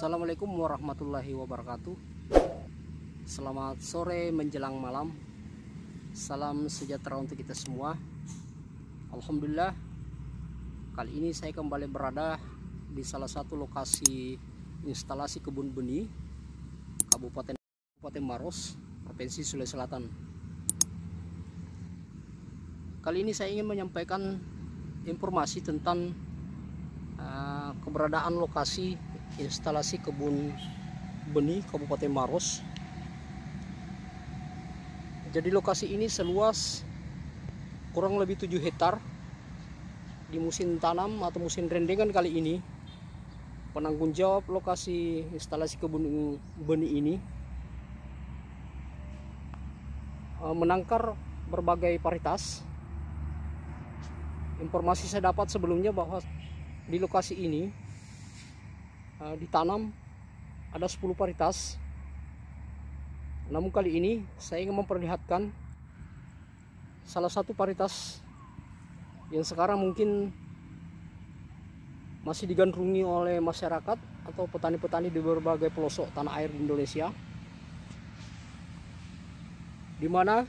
Assalamualaikum warahmatullahi wabarakatuh Selamat sore menjelang malam Salam sejahtera untuk kita semua Alhamdulillah Kali ini saya kembali berada di salah satu lokasi instalasi kebun benih Kabupaten Kabupaten Maros, Provinsi Sulawesi Selatan Kali ini saya ingin menyampaikan informasi tentang uh, keberadaan lokasi instalasi kebun benih Kabupaten Maros jadi lokasi ini seluas kurang lebih 7 hektar di musim tanam atau musim rendengan kali ini penanggung jawab lokasi instalasi kebun benih ini eh, menangkar berbagai paritas informasi saya dapat sebelumnya bahwa di lokasi ini Eh, ditanam ada 10 paritas namun kali ini saya ingin memperlihatkan salah satu paritas yang sekarang mungkin masih digandrungi oleh masyarakat atau petani-petani di berbagai pelosok tanah air di Indonesia di mana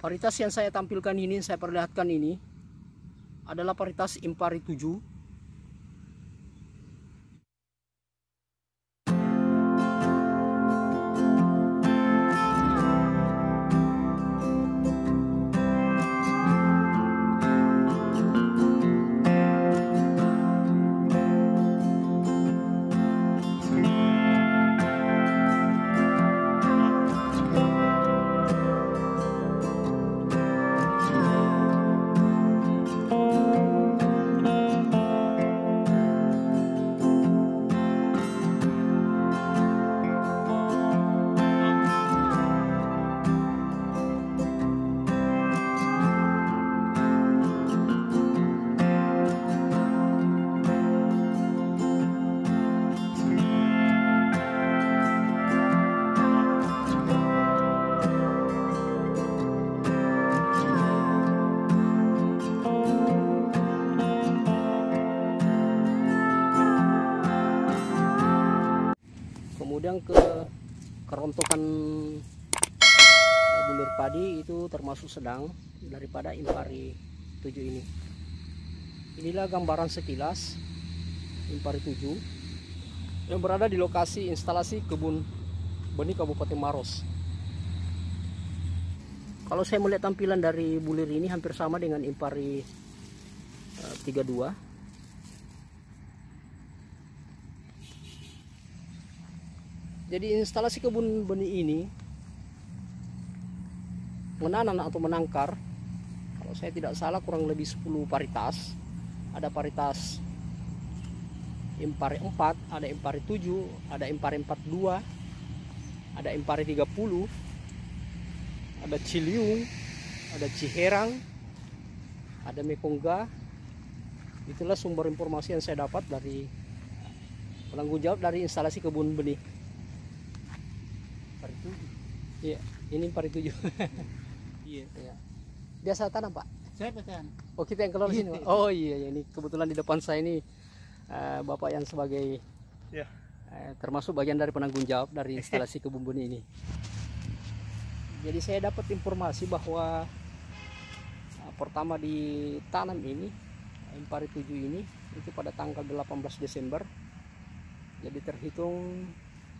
paritas yang saya tampilkan ini saya perlihatkan ini adalah varietas impari 7 kemudian ke kerontokan eh, bulir padi itu termasuk sedang daripada impari 7 ini inilah gambaran sekilas impari 7 yang berada di lokasi instalasi kebun benih Kabupaten Maros kalau saya melihat tampilan dari bulir ini hampir sama dengan impari 32 eh, Jadi instalasi kebun benih ini menanam atau menangkar kalau saya tidak salah kurang lebih 10 paritas. Ada paritas impari 4, ada impari 7, ada impari 42, ada impari 30, ada ciliung, ada ciherang, ada mekongga. Itulah sumber informasi yang saya dapat dari penanggung jawab dari instalasi kebun benih. Iya, ini 47. iya. Iya. Biasa tanam, Pak? Saya petan. Oh, kita yang kelola sini, iya. Oh iya, iya, ini kebetulan di depan saya ini uh, Bapak yang sebagai iya. eh, termasuk bagian dari penanggung jawab dari instalasi kebun ini. Jadi saya dapat informasi bahwa eh, pertama di tanam ini Empari tujuh ini itu pada tanggal delapan belas Desember jadi terhitung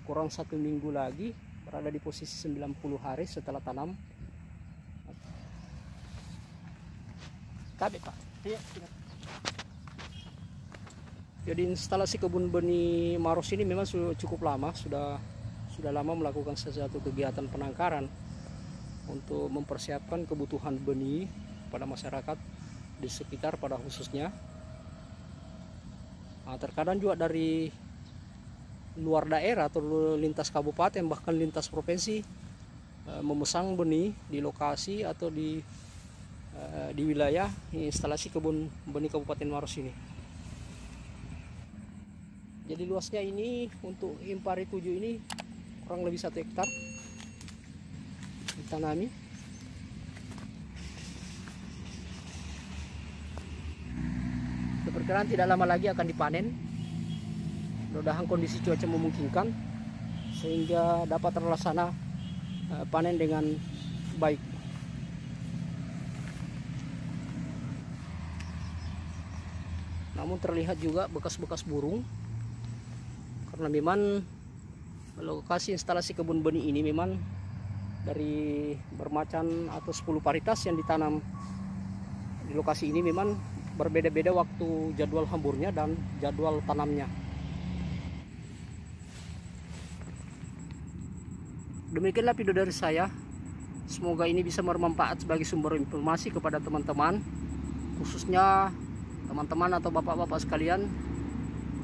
kurang satu minggu lagi berada di posisi 90 hari setelah tanam Kabe, pak iya, iya. jadi instalasi kebun benih maros ini memang sudah cukup lama sudah sudah lama melakukan sesuatu kegiatan penangkaran untuk mempersiapkan kebutuhan benih pada masyarakat di sekitar pada khususnya nah, terkadang juga dari luar daerah atau lintas kabupaten bahkan lintas provinsi eh, memesang benih di lokasi atau di eh, di wilayah instalasi kebun benih Kabupaten Maros ini. Jadi luasnya ini untuk impari 7 ini kurang lebih satu hektar ditanami. Diperkirakan tidak lama lagi akan dipanen mudah-mudahan kondisi cuaca memungkinkan sehingga dapat terlaksana eh, panen dengan baik namun terlihat juga bekas-bekas burung karena memang lokasi instalasi kebun benih ini memang dari bermacam atau 10 paritas yang ditanam di lokasi ini memang berbeda-beda waktu jadwal hamburnya dan jadwal tanamnya. demikianlah video dari saya semoga ini bisa bermanfaat sebagai sumber informasi kepada teman-teman khususnya teman-teman atau bapak-bapak sekalian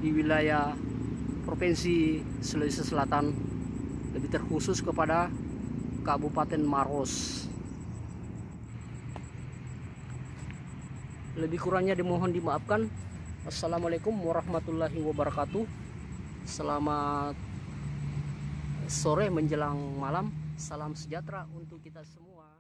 di wilayah Provinsi Sulawesi Selatan lebih terkhusus kepada Kabupaten Maros lebih kurangnya dimohon dimaafkan Assalamualaikum warahmatullahi wabarakatuh Selamat sore menjelang malam. Salam sejahtera untuk kita semua.